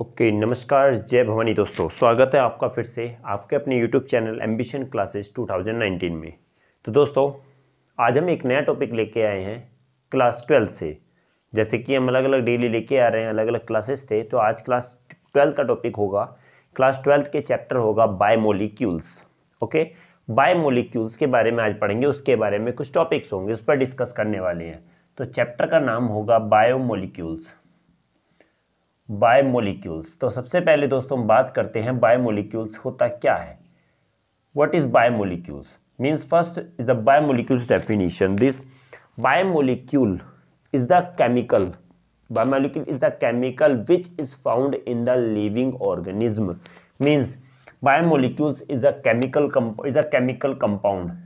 Okay okay, नमस्कार जय भवानी दोस्तों स्वागत है आपका फिर से आपके अपने यूट्यूब चैनल एम्बिशन क्लासेस 2019 में तो दोस्तों आज हम एक नया टॉपिक लेके आए हैं क्लास ट्वेल्थ से जैसे कि हम अलग अलग डेली लेके आ रहे हैं अलग अलग क्लासेस थे तो आज क्लास ट्वेल्थ का टॉपिक होगा क्लास ट्वेल्थ के चैप्टर होगा बायोमोलिक्यूल्स ओके बायोमोलिक्यूल्स के बारे में आज पढ़ेंगे उसके बारे में कुछ टॉपिक्स होंगे उस पर डिस्कस करने वाले हैं तो चैप्टर का नाम होगा बायोमोलिक्यूल्स बायोमोलिक्यूल्स तो सबसे पहले दोस्तों हम बात करते हैं बायोमोलिक्यूल्स होता क्या है what is biomolecules means first is the biomolecules definition this biomolecule is the chemical biomolecule is the chemical which is found in the living organism means biomolecules is a chemical is a chemical compound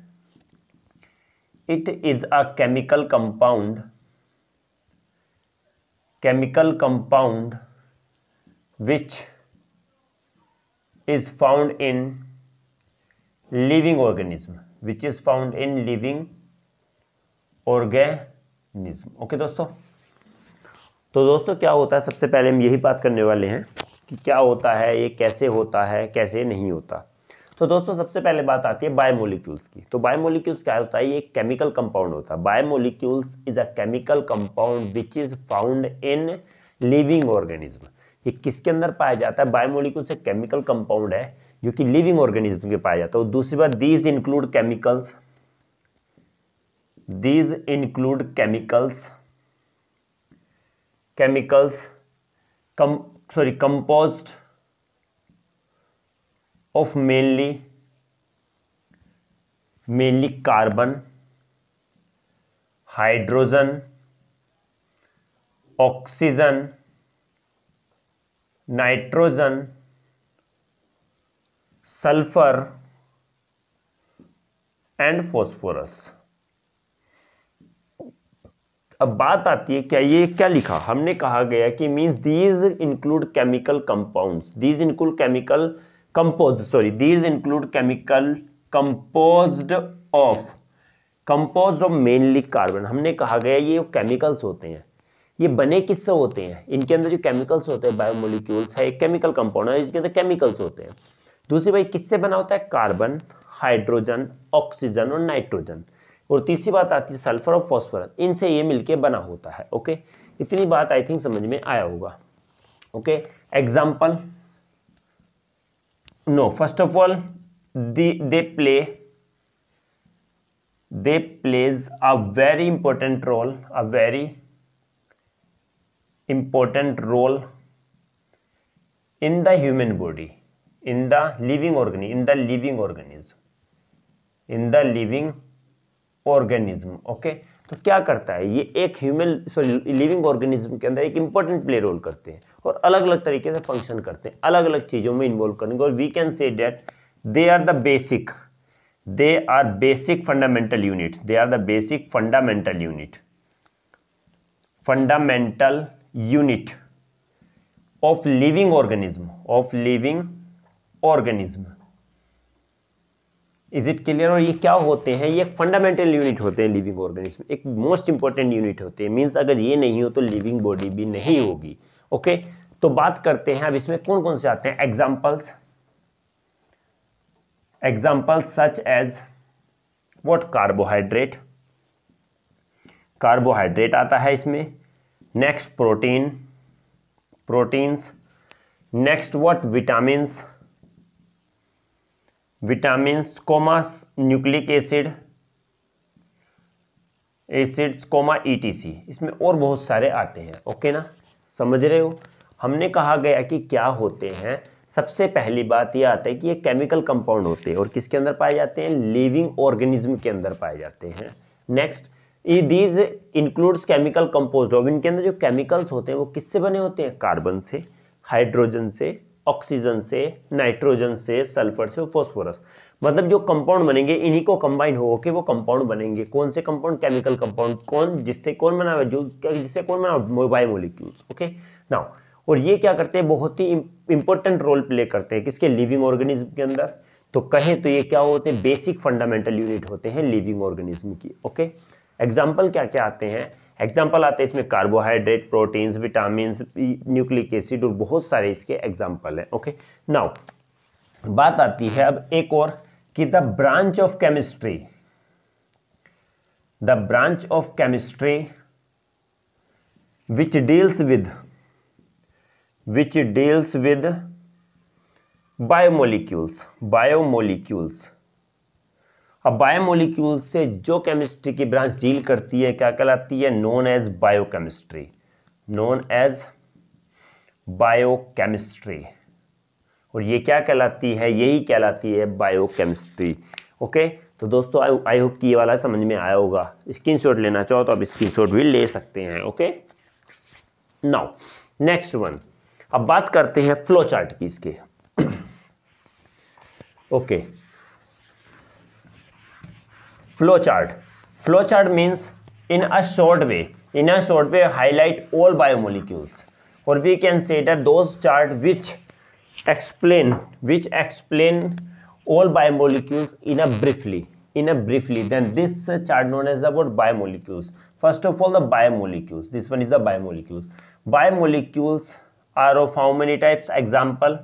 it is a chemical compound chemical compound which is found in living organism which is found in living organism okay दोस्तों तो दोस्तों क्या होता है सबसे पहले हम यही बात करने वाले हैं कि क्या होता है ये कैसे होता है कैसे नहीं होता तो दोस्तों सबसे पहले बात आती है बायोमोलिक्यूल्स की तो बायोमोलिक्यूल्स क्या होता है ये केमिकल कंपाउंड होता है biomolecules is a chemical compound which is found in living organism ये किसके अंदर पाया जाता है बायोमोलिकुल से केमिकल कंपाउंड है जो कि लिविंग ऑर्गेनिज्म के पाया जाता है दूसरी बात these include chemicals these include chemicals chemicals come sorry composed of mainly mainly carbon hydrogen oxygen nitrogen sulphur and phosphorus अब बात आती है क्या ये क्या लिखा हमने कहा गया कि means these include chemical compounds these include chemical compose sorry these include chemical composed of compose of mainly carbon हमने कहा गया ये केमिकल्स होते हैं ये बने किससे होते हैं इनके अंदर जो केमिकल्स होते हैं बायोमोलिक्यूल्स है केमिकल कंपाउंड है इनके अंदर केमिकल्स होते हैं दूसरी बात किससे बना होता है कार्बन हाइड्रोजन ऑक्सीजन और नाइट्रोजन और तीसरी बात आती है सल्फर और फॉस्फोरस इनसे ये मिलके बना होता है ओके इतनी बात आई थिंक समझ में आया होगा okay example no first of all they play they plays a very important role a very important role in the human body in the living organism in the living organism in the living organism okay तो क्या करता है ये एक human sorry living organism के अंदर एक important play role करते हैं और अलग अलग तरीके से फंक्शन करते हैं अलग अलग चीज़ों में इन्वॉल्व करेंगे और we can say that they are the basic they are basic fundamental unit they are the basic fundamental unit fundamental unit of living organism of living organism is it clear और ये क्या होते हैं ये fundamental unit होते हैं living organism एक most important unit होते हैं मीन्स अगर ये नहीं हो तो लिविंग बॉडी भी नहीं होगी ओके okay? तो बात करते हैं अब इसमें कौन कौन से आते हैं examples examples such as what carbohydrate carbohydrate आता है इसमें next protein proteins next what vitamins vitamins comma nucleic acid acids comma ETC इसमें और बहुत सारे आते हैं ओके ना समझ रहे हो हमने कहा गया कि क्या होते हैं सबसे पहली बात यह आता है कि ये केमिकल कंपाउंड होते हैं और किसके अंदर पाए जाते हैं लिविंग ऑर्गेनिज्म के अंदर पाए जाते हैं next these includes chemical compose अब इनके अंदर जो केमिकल्स होते हैं वो किससे बने होते हैं कार्बन से हाइड्रोजन से ऑक्सीजन से नाइट्रोजन से सल्फर से फॉस्फोरस मतलब जो कंपाउंड बनेंगे इन्हीं को कंबाइन होकर वो कंपाउंड बनेंगे कौन से कंपाउंड केमिकल कंपाउंड कौन जिससे कौन बना हुआ जो जिससे कौन बना हुआ बाय मोलिक्यूल्स ओके नाउ और ये क्या करते हैं बहुत ही इंपॉर्टेंट रोल प्ले करते हैं किसके लिविंग ऑर्गेनिज्म के अंदर तो कहें तो ये क्या होते हैं बेसिक फंडामेंटल यूनिट होते हैं लिविंग ऑर्गेनिज्म की ओके okay? एग्जाम्पल क्या क्या आते हैं एग्जाम्पल आते हैं इसमें carbohydrate protein vitamin nucleic acid और बहुत सारे इसके एग्जाम्पल हैं ओके नाउ बात आती है अब एक और कि the branch of chemistry the branch of chemistry which deals with which deals with biomolecules biomolecules अब बायोमोलिक्यूल से जो केमिस्ट्री की ब्रांच डील करती है क्या कहलाती है known as biochemistry known as biochemistry और ये क्या कहलाती है यही कहलाती है बायोकेमिस्ट्री ओके तो दोस्तों आई होप कि ये वाला समझ में आया होगा शॉट लेना चाहो तो आप शॉट भी ले सकते हैं ओके नाउ नेक्स्ट वन अब बात करते हैं फ्लो चार्ट की इसके okay okay. flowchart flowchart means in a short way in a short way highlight all biomolecules or we can say that those chart which explain which explain all biomolecules in a briefly in a briefly then this chart known as about biomolecules first of all the biomolecules this one is the biomolecules biomolecules are of how many types example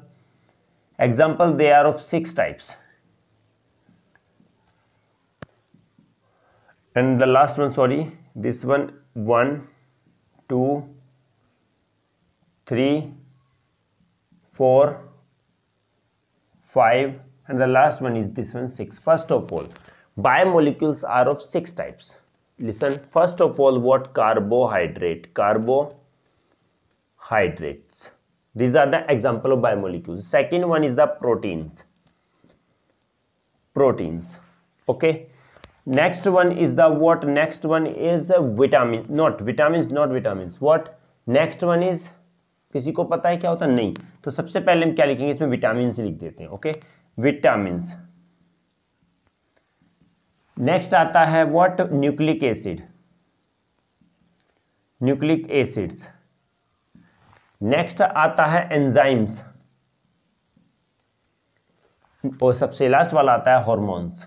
example they are of six types and the last one sorry this one one two three four five and the last one is this one six. First of all biomolecules are of six types listen first of all what carbohydrate carbohydrates these are the example of biomolecules second one is the proteins proteins okay next one is the what next one is vitamin not vitamin not vitamin what next one is किसी को पता है क्या होता नहीं तो सबसे पहले हम क्या लिखेंगे इसमें विटामिन लिख देते हैं ओके विटामिन नेक्स्ट आता है what nucleic acid nucleic acids next आता है एंजाइम्स और सबसे लास्ट वाला आता है hormones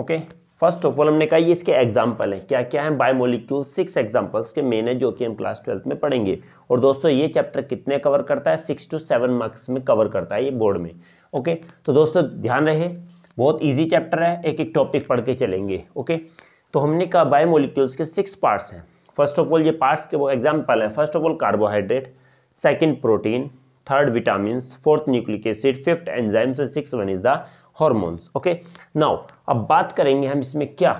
okay first of all हमने कहा ये इसके एग्जाम्पल हैं क्या क्या है बायोमोलिक्यूल सिक्स एग्जाम्पल्स के मेन है जो कि हम क्लास ट्वेल्थ में पढ़ेंगे और दोस्तों ये चैप्टर कितने कवर करता है सिक्स टू सेवन मार्क्स में कवर करता है ये बोर्ड में ओके तो दोस्तों ध्यान रहे बहुत ईजी चैप्टर है एक एक टॉपिक पढ़ के चलेंगे ओके तो हमने कहा बायोमोलिक्यूल्स के सिक्स पार्ट्स हैं फर्स्ट ऑफ ऑल ये पार्ट्स के वो एग्जाम्पल हैं first of all carbohydrate second protein third vitamin fourth nucleic acid fifth enzymes and six one is the hormones okay now अब बात करेंगे हम इसमें क्या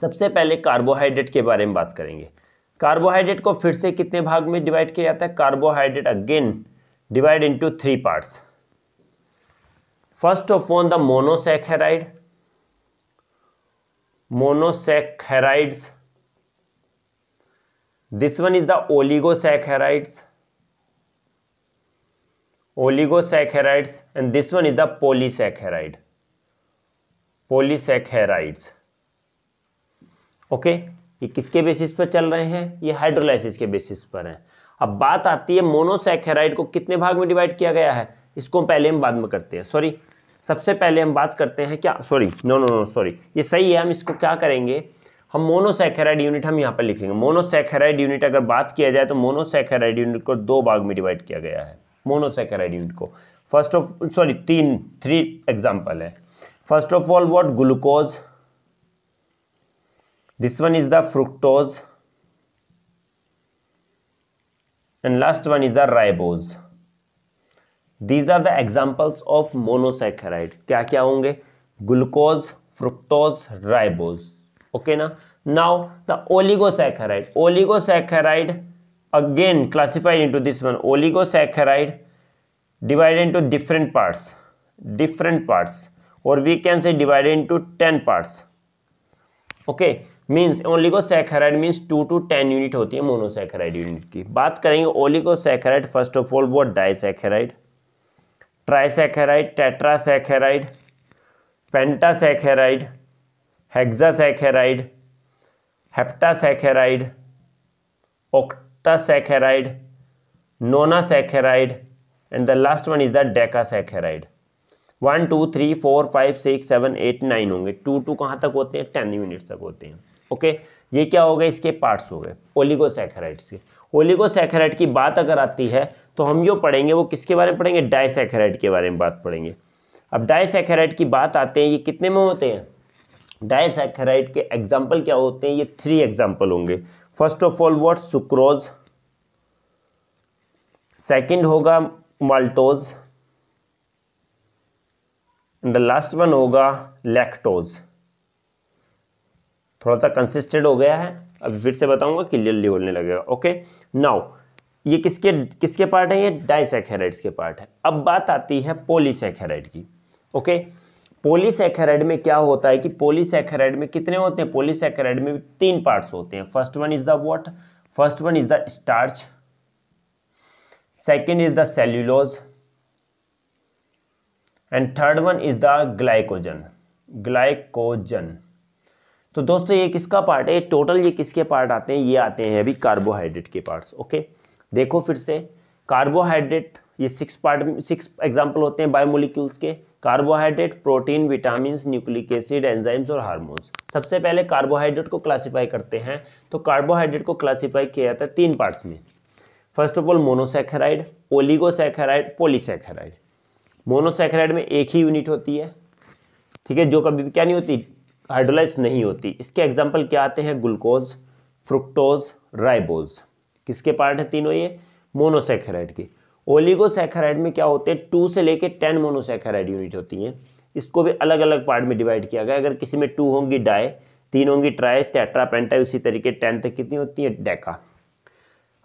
सबसे पहले कार्बोहाइड्रेट के बारे में बात करेंगे कार्बोहाइड्रेट को फिर से कितने भाग में डिवाइड किया जाता है carbohydrate again divide into three parts first of all the monosaccharide monosaccharides this one is the oligosaccharides oligosaccharides and this one is the polysaccharide polysaccharides okay okay? ये किसके बेसिस पर चल रहे हैं ये हाइड्रोलाइसिस के बेसिस पर है अब बात आती है मोनोसैकेराइड को कितने भाग में डिवाइड किया गया है इसको पहले हम बाद में करते हैं सॉरी सबसे पहले हम बात करते हैं क्या sorry no no no sorry ये सही है हम इसको क्या करेंगे हम मोनोसैकेराइड यूनिट हम यहाँ पर लिखेंगे मोनोसैकेराइड यूनिट अगर बात किया जाए तो मोनोसैकेराइड यूनिट को दो भाग में डिवाइड किया गया है मोनोसेकेराइड यूनिट को फर्स्ट ऑफ सॉरी तीन थ्री एग्जाम्पल है first of all what glucose this one is the fructose and last one is the ribose these are the examples of monosaccharide क्या क्या होंगे ग्लूकोज फ्रुक्टोज राइबोज ओके ना now the oligosaccharide oligosaccharide again classified into this one oligosaccharide divided into different parts different parts or we can say divided into 10 parts okay means oligosaccharide means two to ten unit होती है monosaccharide unit की बात करेंगे oligosaccharide first of all वो disaccharide trisaccharide tetrasaccharide pentasaccharide hexasaccharide heptasaccharide oct octasaccharide nonasaccharide and last one is the decasaccharide one two three four five six seven eight nine होंगे two to कहाँ तक होते हैं ten unit तक होते हैं okay ये क्या हो गए इसके पार्ट्स हो गए ओलिगोसैकेराइड के ओलिगोसैकेराइड की बात अगर आती है तो हम जो पढ़ेंगे वो किसके बारे में पढ़ेंगे सेखेराइड के बारे में बात पढ़ेंगे अब सेखेराइड की बात आते हैं ये कितने में होते हैं डाइसैकेराइड के एग्जाम्पल क्या होते हैं ये थ्री एग्जाम्पल होंगे first of all what sucrose second होगा माल्टोज द लास्ट वन होगा लैक्टोज थोड़ा सा कंसिस्टेंट हो गया है अब फिर से बताऊंगा क्लियरली बोलने लगेगा ओके नाउ ये किसके किसके पार्ट है ये डाइसेकेराइड्स के पार्ट है अब बात आती है पोलीसेकेराइड की ओके okay? पोलीसेकेराइड में क्या होता है कि पोलीसेकेराइड में कितने होते हैं पोलिस में तीन पार्ट्स होते हैं first one is the what first one is the starch second is the cellulose and third one is the glycogen glycogen तो दोस्तों ये किसका पार्ट है टोटल ये किसके पार्ट आते हैं ये आते हैं अभी कार्बोहाइड्रेट के पार्ट्स ओके देखो फिर से कार्बोहाइड्रेट ये सिक्स पार्ट सिक्स एग्जाम्पल होते हैं बायोमोलिक्यूल्स के carbohydrate protein vitamin nucleic acid enzymes और हार्मोन्स सबसे पहले कार्बोहाइड्रेट को क्लासीफाई करते हैं तो कार्बोहाइड्रेट को क्लासीफाई किया जाता है तीन पार्ट्स में first of all monosaccharide oligosaccharide polysaccharide monosaccharide में एक ही यूनिट होती है ठीक है जो कभी भी क्या नहीं होती हाइड्रोलाइज नहीं होती इसके एग्जाम्पल क्या आते हैं ग्लूकोज फ्रुक्टोज राइबोज किसके पार्ट है तीनों ये मोनोसेखेराइड के ओलिगोसैक्राइड में क्या होते हैं टू से लेके टेन मोनोसैक्राइड यूनिट होती हैं इसको भी अलग अलग पार्ट में डिवाइड किया गया अगर किसी में टू होंगी डाई तीन होंगी ट्राई टेट्रा पेंटा उसी तरीके टेन तक कितनी होती है डेका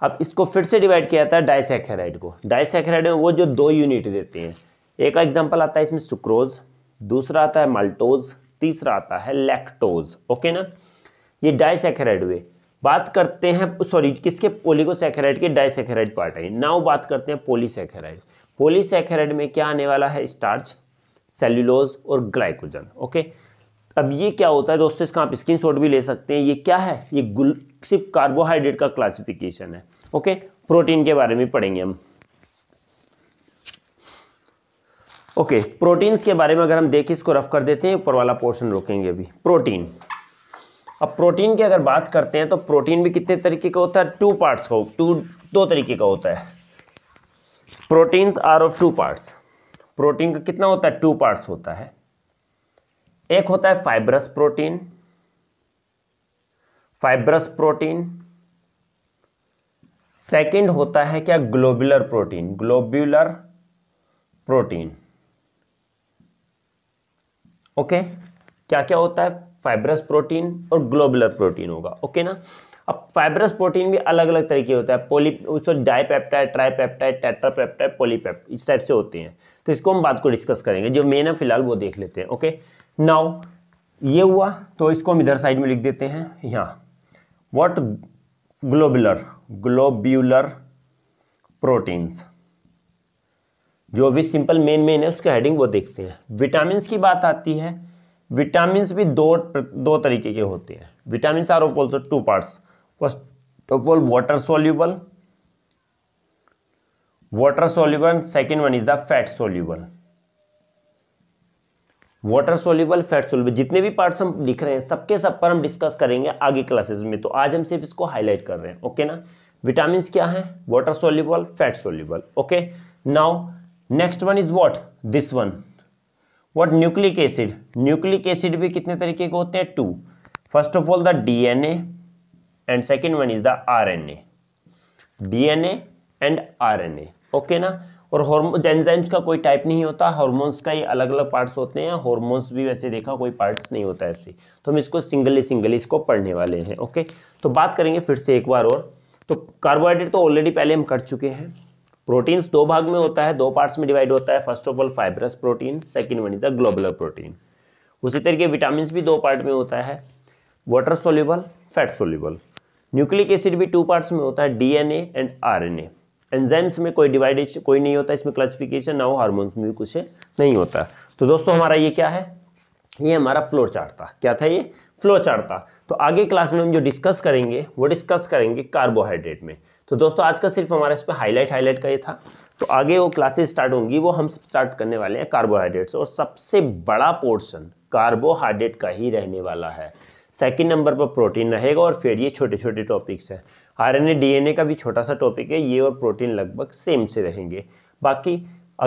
अब इसको फिर से डिवाइड किया जाता है डाइसैक्राइड को डाइसैक्राइड में वो जो दो यूनिट देते हैं एक एग्जाम्पल आता है इसमें सुक्रोज दूसरा आता है माल्टोज तीसरा आता है लैक्टोज ओके ना ये डाइसैक्राइड हुए बात करते हैं सॉरी किसके ओलिगोसैकेराइड के डाइसैकेराइड पार्ट है नाउ बात करते हैं पोलीसैकेराइड पोलीसैकेराइड में क्या आने वाला है स्टार्च सेल्यूलोज और ग्लाइकोजन ओके अब ये क्या होता है दोस्तों इसका आप स्क्रीनशॉट भी ले सकते हैं ये क्या है ये गुल सिर्फ कार्बोहाइड्रेट का क्लासिफिकेशन है ओके प्रोटीन के बारे में पढ़ेंगे हम ओके प्रोटीन्स के बारे में अगर हम देखें इसको रफ कर देते हैं ऊपर वाला पोर्शन रोकेंगे अभी प्रोटीन अब प्रोटीन की अगर बात करते हैं तो प्रोटीन भी कितने तरीके का होता है टू पार्ट्स का टू दो तरीके का होता है proteins are of two parts protein का कितना होता है टू पार्ट्स होता है एक होता है fibrous protein fibrous protein second होता है क्या globular protein globular protein okay क्या क्या होता है फाइब्रस प्रोटीन और ग्लोबुलर प्रोटीन होगा ओके ना अब फाइब्रस प्रोटीन भी अलग अलग तरीके होता है poly sorry dipeptide tripeptide tetrapeptide polypep इस टाइप से होते हैं तो इसको हम बात को डिस्कस करेंगे जो मेन है फिलहाल वो देख लेते हैं ओके नाउ ये हुआ तो इसको हम इधर साइड में लिख देते हैं यहाँ वॉट ग्लोबुलर ग्लोब्यूलर प्रोटीन्स जो भी सिंपल मेन मेन है उसके हेडिंग वो देखते हैं विटामिन की बात आती है विटामिन भी दो दो तरीके के होते हैं vitamin are of also two parts first of all water soluble water soluble second one is the fat soluble water soluble fat soluble जितने भी पार्ट्स हम लिख रहे हैं सबके सब पर हम डिस्कस करेंगे आगे क्लासेस में तो आज हम सिर्फ इसको हाईलाइट कर रहे हैं ओके ना विटामिन क्या है water soluble fat soluble okay now next one is what this one what nucleic acid nucleic acid भी कितने तरीके के होते हैं two first of all the DNA and second one is the RNA DNA and RNA okay ना और hormone enzymes का कोई टाइप नहीं होता हॉर्मोन्स का ही अलग अलग पार्ट्स होते हैं हॉर्मोन्स भी वैसे देखा कोई पार्ट्स नहीं होता ऐसे तो हम इसको सिंगली सिंगली इसको पढ़ने वाले हैं ओके तो बात करेंगे फिर से एक बार और तो कार्बोहाइड्रेट तो ऑलरेडी पहले हम कर चुके हैं प्रोटीन्स दो भाग में होता है दो पार्ट्स में डिवाइड होता है first of all fibrous protein second one is the globular protein उसी तरीके विटामिन भी दो पार्ट में होता है water soluble fat soluble nucleic acid भी टू पार्ट्स में होता है डीएनए एंड आरएनए एंजाइम्स में कोई डिवाइडेशन कोई नहीं होता इसमें क्लासिफिकेशन ना हो हार्मोन्स में भी कुछ नहीं होता तो दोस्तों हमारा ये क्या है ये हमारा फ्लोर चार्ट था क्या था ये फ्लोर चार्ट था तो आगे क्लास में हम जो डिस्कस करेंगे वो डिस्कस करेंगे कार्बोहाइड्रेट में तो दोस्तों आज का सिर्फ हमारा इस पर हाईलाइट हाईलाइट का ये था तो आगे वो क्लासेस स्टार्ट होंगी वो हम स्टार्ट करने वाले हैं कार्बोहाइड्रेट और सबसे बड़ा पोर्शन कार्बोहाइड्रेट का ही रहने वाला है सेकंड नंबर पर प्रोटीन रहेगा और फिर ये छोटे छोटे टॉपिक्स हैं आरएनए डीएनए का भी छोटा सा टॉपिक है ये और प्रोटीन लगभग सेम से रहेंगे बाकी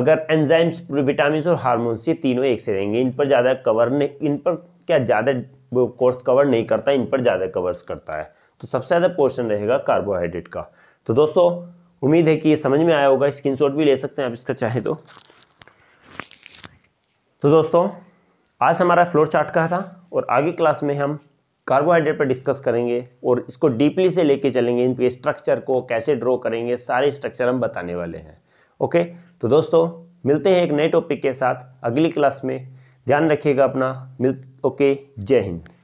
अगर एंजाइम्स विटामिन और हारमोन्स ये तीनों एक से रहेंगे इन पर ज़्यादा कवर नहीं इन पर क्या ज़्यादा कोर्स कवर नहीं करता इन पर ज़्यादा कवर्स करता है तो सबसे ज़्यादा पोर्शन रहेगा कार्बोहाइड्रेट का तो दोस्तों उम्मीद है कि ये समझ में आया होगा स्क्रीन भी ले सकते हैं आप इसका चाहे तो तो दोस्तों आज हमारा फ्लोर चार्ट का था और आगे क्लास में हम कार्बोहाइड्रेट पर डिस्कस करेंगे और इसको डीपली से लेके चलेंगे इनके स्ट्रक्चर को कैसे ड्रॉ करेंगे सारे स्ट्रक्चर हम बताने वाले हैं ओके तो दोस्तों मिलते हैं एक नए टॉपिक के साथ अगली क्लास में ध्यान रखिएगा अपना मिल ओके जय हिंद